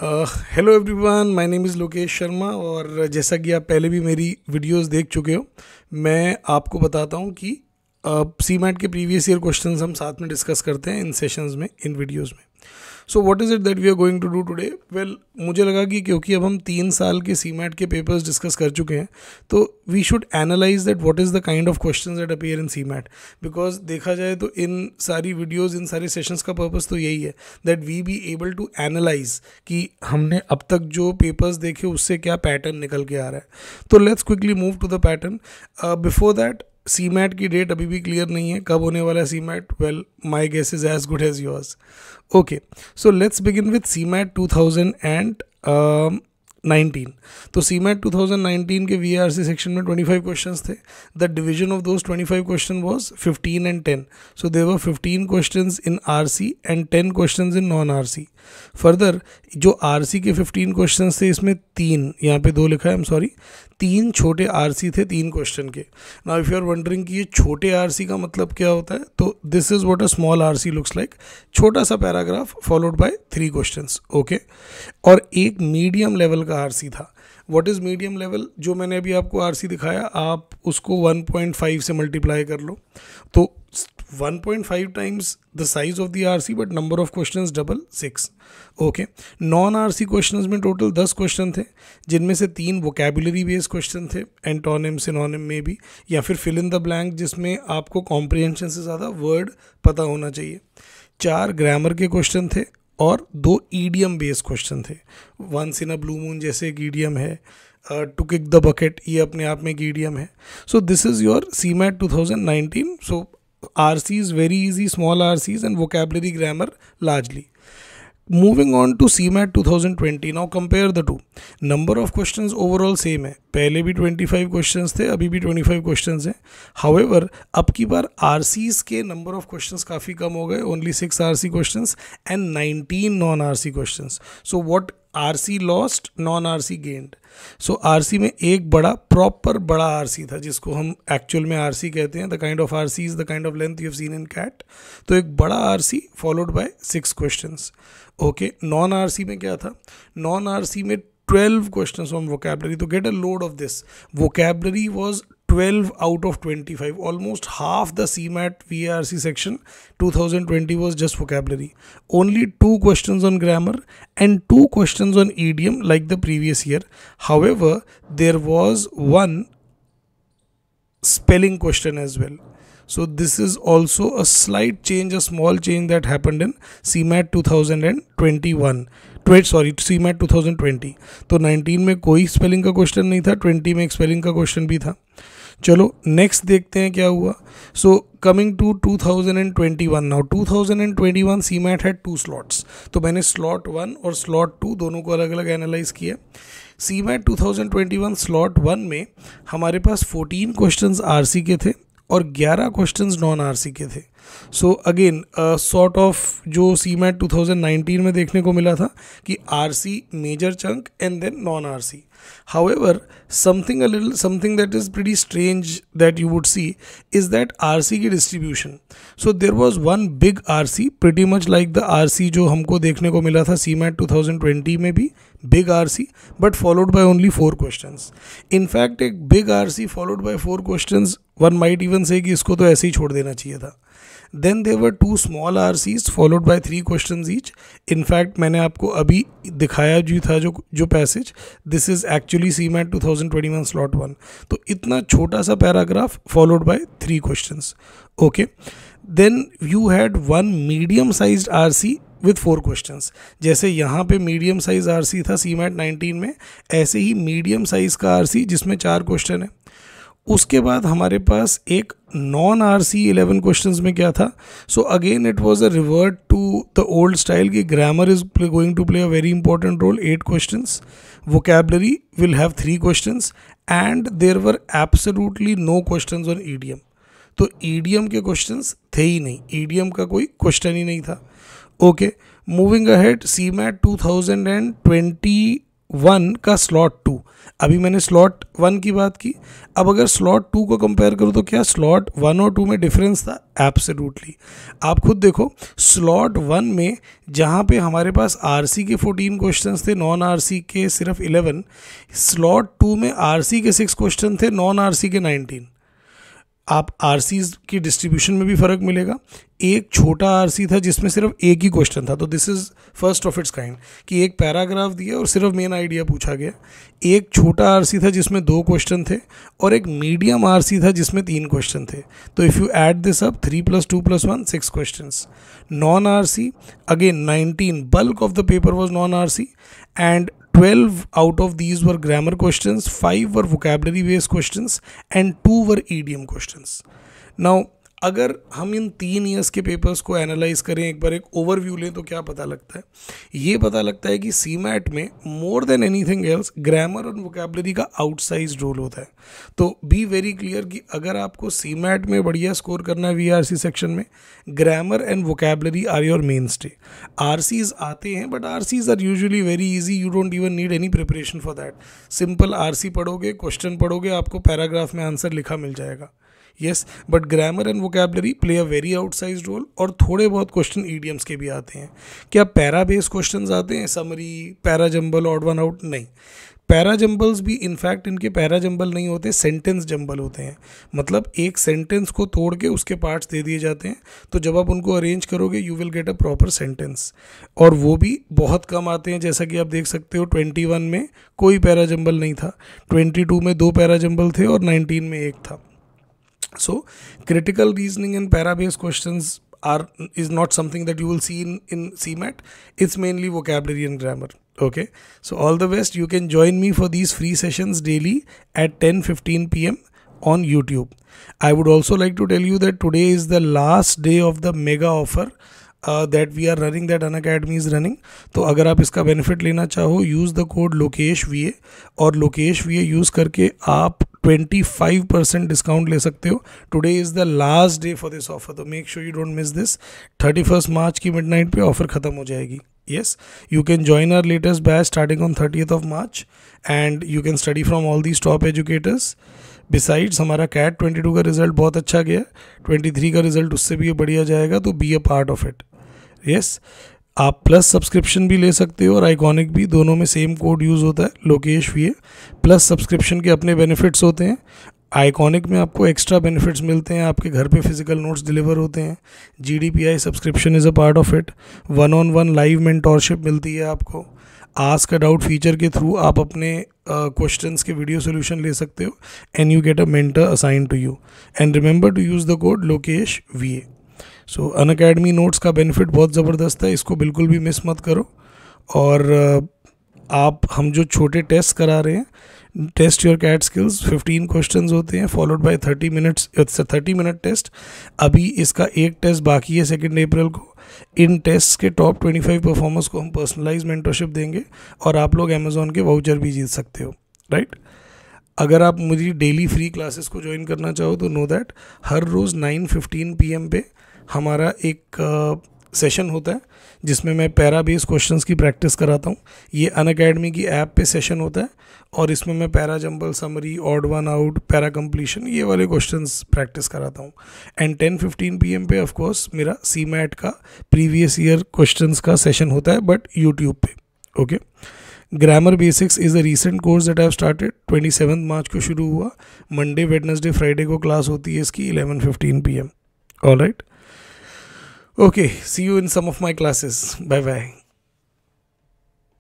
Hello everyone my name is Lokesh Sharma और जैसा कि आप पहले भी मेरी वीडियोस देख चुके हो मैं आपको बताता हूँ कि सी uh, मैट के प्रीवियस ईयर क्वेश्चंस हम साथ में डिस्कस करते हैं इन सेशंस में इन वीडियोस में so what is it that we are going to do today well मुझे लगा कि क्योंकि अब हम तीन साल के सी के पेपर्स डिस्कस कर चुके हैं तो we should analyze that what is the kind of question that appear in C because देखा जाए तो इन सारी वीडियोज़ इन सारे सेशंस का पर्पज़ तो यही है that we be able to analyze कि हमने अब तक जो पेपर्स देखे उससे क्या पैटर्न निकल के आ रहा है तो let's quickly move to the pattern before that C MAT की डेट अभी भी क्लियर नहीं है कब होने वाला है C MAT well my guess is as good as yours okay so let's begin with C MAT two thousand and nineteen तो C MAT two thousand nineteen के वी आर सी सेक्शन में twenty five question थे the division of those twenty five question was fifteen and ten so there were fifteen question in R C and ten question in non R C further जो R C के fifteen question थे इसमें तीन यहाँ पे दो लिखा है आई एम सॉरी तीन छोटे सी थे तीन क्वेश्चन के now if you are wondering कि ये छोटे सी का मतलब क्या होता है तो this is what a small C looks like छोटा सा paragraph followed by three question okay और एक मीडियम लेवल का सी था व्हाट इज़ मीडियम लेवल जो मैंने अभी आपको आरसी दिखाया आप उसको 1.5 से मल्टीप्लाई कर लो तो 1.5 times the size of the RC but number of questions double six okay non RC questions में टोटल दस क्वेश्चन थे जिनमें से तीन वोकेबुलरी बेस्ड क्वेश्चन थे एंटोनिम सिनोनिम में भी या फिर फिल इन द ब्लैंक जिसमें आपको कॉम्प्रिहेंशन से ज़्यादा वर्ड पता होना चाहिए चार ग्रामर के क्वेश्चन थे और दो ईडीएम बेस्ड क्वेश्चन थे once in a blue moon जैसे एक ईडीएम e है टू किक द बकेट ये अपने आप में एक ईडीएम e है so this is your C MAT two thousand nineteen so R C is very easy small R Cs and vocabulary grammar largely moving on to C MAT two thousand twenty now compare the two number of question overall same है पहले भी twenty five question थे अभी भी twenty five question ever एवर अब की बार आर सीज के नंबर ऑफ क्वेश्चन काफ़ी कम हो गए only six R C question and nineteen non R C question so what RC lost non RC gained so RC में एक बड़ा प्रॉपर बड़ा आरसी था जिसको हम एक्चुअल में आरसी कहते हैं the kind of RC is the kind of length you have seen in CAT तो एक बड़ा RC followed by six questions okay non RC में क्या था नॉन आरसी में ट्वेल्व क्वेश्चन ऑन वोकेबलरी तो get a load of this vocabulary was 12 out of 25 almost half the cmat vrc section 2020 was just vocabulary only two questions on grammar and two questions on idiom like the previous year however there was one spelling question as well so this is also a slight change a small change that happened in cmat 2021 ट्वेट sorry C MAT two thousand twenty तो nineteen में कोई spelling का question नहीं था twenty में एक spelling का क्वेश्चन भी था चलो नेक्स्ट देखते हैं क्या हुआ so coming to 2021 now 2021 CMAT had two slots तो मैंने स्लॉट वन और स्लॉट टू दोनों को अलग अलग एनालाइज किया सीमैट 2021 स्लॉट वन में हमारे पास 14 क्वेश्चंस आरसी के थे और 11 क्वेश्चंस नॉन आरसी के थे सो अगेन सॉर्ट ऑफ जो सी मैट टू में देखने को मिला था कि R C major chunk and then non R C however something something that is pretty strange that you would see is that R C की distribution so there was one big R C pretty much like the R C जो हमको देखने को मिला था C MAT two thousand twenty में भी big R C but followed by only four question in fact एक big R C followed by four question one might even say कि इसको तो ऐसे ही छोड़ देना चाहिए था then there were two small R Cs followed by three question each in fact मैंने आपको अभी दिखाया जी था जो जो passage this is actually C MAT two thousand twenty one slot one तो इतना छोटा सा paragraph followed by three question okay then you had one medium size R C with four question जैसे यहाँ पे मीडियम साइज आर सी था C mat nineteen में ऐसे ही मीडियम साइज का आर सी जिसमें चार क्वेश्चन है उसके बाद हमारे पास एक non R C eleven question में क्या था so again it was a revert to the old style की grammar is going to play a very important role at question vocabulary will have three question and there were absolutely no question on E D M तो E D M के question थे ही नहीं ई D M का कोई question ही नहीं था okay moving ahead C MAT two thousand and twenty one का स्लॉट टू अभी मैंने स्लॉट वन की बात की अब अगर स्लॉट टू को कंपेयर करो तो क्या स्लॉट वन और टू में डिफरेंस था एब्सोल्युटली आप खुद देखो स्लॉट वन में जहाँ पे हमारे पास आर के फोर्टीन क्वेश्चन थे नॉन आर के सिर्फ इलेवन स्लॉट टू में आर के सिक्स क्वेश्चन थे नॉन आर के नाइनटीन आप आर की डिस्ट्रीब्यूशन में भी फ़र्क मिलेगा एक छोटा आर था जिसमें सिर्फ एक ही क्वेश्चन था तो this is first of its kind कि एक पैराग्राफ दिया और सिर्फ मेन आइडिया पूछा गया एक छोटा आर था जिसमें दो क्वेश्चन थे और एक मीडियम आर था जिसमें तीन क्वेश्चन थे तो if you add this up three plus two plus one six question non R again nineteen bulk of the paper was non R and 12 out of these were grammar questions, 5 were vocabulary based questions, and 2 were idiom questions. Now, अगर हम इन तीन years के papers को analyse करें एक बार एक overview लें तो क्या पता लगता है ये पता लगता है कि सी मैट में more than anything else grammar और वोकेबलरी का आउटसाइज रोल होता है तो बी वेरी क्लियर कि अगर आपको सी मैट में बढ़िया स्कोर करना है वी आर सी सेक्शन में grammar and vocabulary are your mainstay R Cs आते हैं but R Cs are usually very easy you don't even need any preparation for that simple R C पढ़ोगे question पढ़ोगे आपको paragraph में answer लिखा मिल जाएगा yes but grammar and vocabulary play a very outsize role और थोड़े बहुत क्वेश्चन ईडियम्स के भी आते हैं क्या पैरा बेस्ड क्वेश्चन आते हैं summary para jumble odd one out नहीं पैरा जम्बल्स भी इनफैक्ट इनके पैरा जम्बल नहीं होते सेंटेंस जम्बल होते हैं मतलब एक सेंटेंस को तोड़ के उसके पार्ट्स दे दिए जाते हैं तो जब आप उनको अरेंज करोगे you will get a proper sentence और वो भी बहुत कम आते हैं जैसा कि आप देख सकते हो ट्वेंटी वन में कोई पैरा जम्बल नहीं था ट्वेंटी टू में दो पैरा जम्बल थे और नाइनटीन में एक था so critical reasoning and para based questions are is not something that you will see in in cmat it's mainly vocabulary and grammar okay so all the best you can join me for these free sessions daily at 10 15 pm on youtube i would also like to tell you that today is the last day of the mega offer that we are running that Unacademy is running तो अगर आप इसका benefit लेना चाहो use the code Lokesh V और Lokesh we use करके आप twenty five percent discount ले सकते हो today is the last day for this offer तो make sure you don't miss this thirty first March की नाइट पर ऑफर ख़त्म हो जाएगी yes you can join our latest batch starting on thirty of March and you can study from all these top educators besides हमारा CAT 22 का result बहुत अच्छा गया 23 का रिजल्ट उससे भी बढ़िया जाएगा तो be a part of it yes आप प्लस सब्सक्रिप्शन भी ले सकते हो और आइकॉनिक भी दोनों में सेम कोड यूज़ होता है लोकेश वी प्लस सब्सक्रिप्शन के अपने बेनिफिट्स होते हैं आइकॉनिक में आपको एक्स्ट्रा बेनिफिट्स मिलते हैं आपके घर पे फिजिकल नोट्स डिलीवर होते हैं GDPI subscription is a part of it one on one live mentorship मिलती है आपको आज का डाउट फीचर के थ्रू आप अपने क्वेश्चन uh, के वीडियो सोल्यूशन ले सकते हो and you get a mentor assign to you and remember to use the code Lokesh V so Unacademy notes का बेनिफिट बहुत ज़बरदस्त है इसको बिल्कुल भी मिस मत करो और आप हम जो छोटे टेस्ट करा रहे हैं test your CAT skills 15 question होते हैं followed by 30 minutes thirty minute test अभी इसका एक टेस्ट बाकी है सेकेंड अप्रैल को इन टेस्ट के टॉप 25 परफॉर्मर्स को हम पर्सनलाइज मेंटरशिप देंगे और आप लोग अमेजोन के वाउचर भी जीत सकते हो राइट right? अगर आप मुझे डेली फ्री क्लासेस को ज्वाइन करना चाहो तो नो दैट हर रोज़ नाइन फिफ्टीन पी पे हमारा एक सेशन होता है जिसमें मैं पैरा बेस क्वेश्चन की प्रैक्टिस कराता हूँ ये अन अकेडमी की ऐप पे सेशन होता है और इसमें मैं para jumble summary odd one out para completion ये वाले क्वेश्चन प्रैक्टिस कराता हूँ and ten fifteen P M पे ऑफकोर्स मेरा सी मैट का प्रीवियस ईयर क्वेश्चन का सेशन होता है बट यूट्यूब पे okay okay? Grammar basics is a recent course that I started twenty seven March को शुरू हुआ मंडे वेडनसडे फ्राइडे को क्लास होती है इसकी eleven fifteen P M all right okay see you in some of my classes bye bye